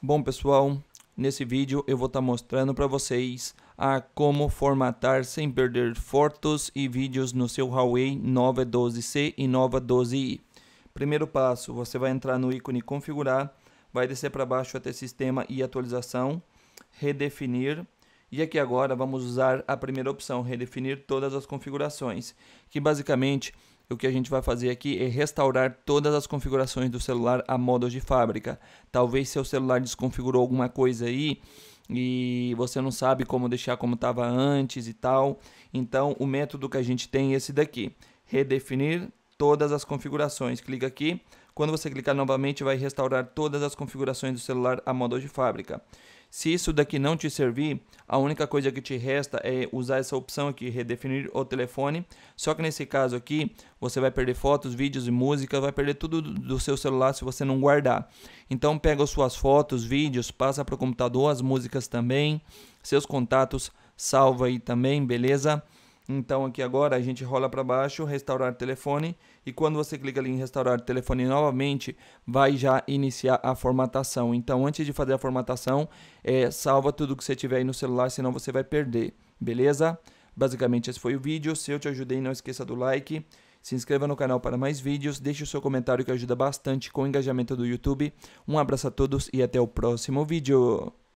Bom pessoal, nesse vídeo eu vou estar tá mostrando para vocês a como formatar sem perder fotos e vídeos no seu Huawei 912C e 912i. Primeiro passo, você vai entrar no ícone configurar, vai descer para baixo até sistema e atualização, redefinir e aqui agora vamos usar a primeira opção, redefinir todas as configurações, que basicamente o que a gente vai fazer aqui é restaurar todas as configurações do celular a modo de fábrica. Talvez seu celular desconfigurou alguma coisa aí e você não sabe como deixar como estava antes e tal. Então o método que a gente tem é esse daqui, redefinir todas as configurações. Clica aqui, quando você clicar novamente vai restaurar todas as configurações do celular a modo de fábrica. Se isso daqui não te servir, a única coisa que te resta é usar essa opção aqui, redefinir o telefone. Só que nesse caso aqui, você vai perder fotos, vídeos e música, vai perder tudo do seu celular se você não guardar. Então pega suas fotos, vídeos, passa para o computador, as músicas também, seus contatos, salva aí também, beleza? Então aqui agora a gente rola para baixo, restaurar telefone e quando você clica ali em restaurar telefone novamente, vai já iniciar a formatação. Então antes de fazer a formatação, é, salva tudo que você tiver aí no celular, senão você vai perder, beleza? Basicamente esse foi o vídeo, se eu te ajudei não esqueça do like, se inscreva no canal para mais vídeos, deixe o seu comentário que ajuda bastante com o engajamento do YouTube. Um abraço a todos e até o próximo vídeo.